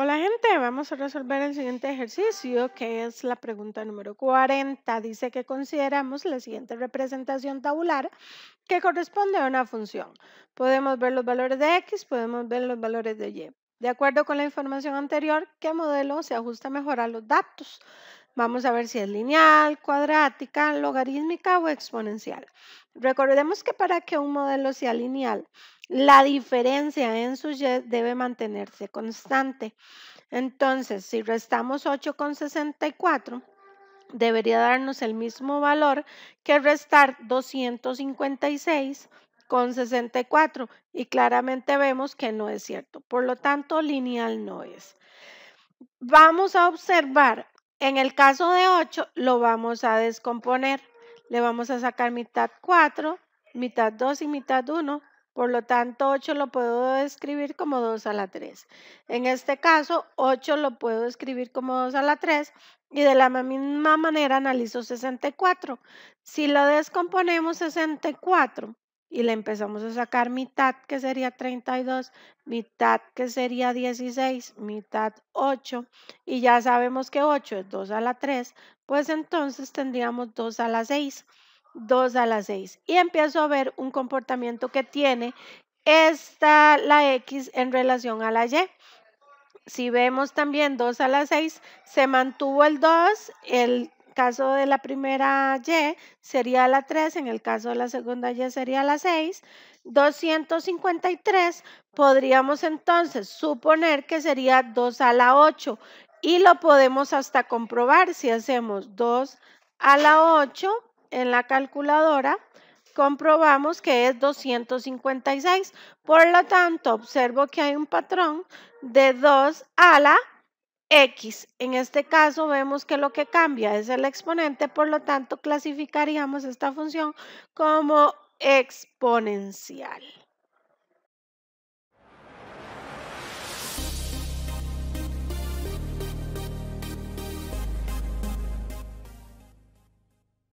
Hola gente, vamos a resolver el siguiente ejercicio que es la pregunta número 40. Dice que consideramos la siguiente representación tabular que corresponde a una función. Podemos ver los valores de x, podemos ver los valores de y. De acuerdo con la información anterior, ¿qué modelo se ajusta mejor a los datos? Vamos a ver si es lineal, cuadrática, logarítmica o exponencial. Recordemos que para que un modelo sea lineal, la diferencia en su y debe mantenerse constante. Entonces, si restamos 8,64, debería darnos el mismo valor que restar 256 con 64 y claramente vemos que no es cierto. Por lo tanto, lineal no es. Vamos a observar en el caso de 8 lo vamos a descomponer. Le vamos a sacar mitad 4, mitad 2 y mitad 1. Por lo tanto, 8 lo puedo escribir como 2 a la 3. En este caso, 8 lo puedo escribir como 2 a la 3 y de la misma manera analizo 64. Si lo descomponemos 64 y le empezamos a sacar mitad que sería 32, mitad que sería 16, mitad 8 y ya sabemos que 8 es 2 a la 3, pues entonces tendríamos 2 a la 6, 2 a la 6 y empiezo a ver un comportamiento que tiene esta la X en relación a la Y. Si vemos también 2 a la 6, se mantuvo el 2, el caso de la primera Y sería la 3, en el caso de la segunda Y sería la 6. 253 podríamos entonces suponer que sería 2 a la 8 y lo podemos hasta comprobar si hacemos 2 a la 8 en la calculadora comprobamos que es 256. Por lo tanto, observo que hay un patrón de 2 a la X. En este caso vemos que lo que cambia es el exponente, por lo tanto clasificaríamos esta función como exponencial.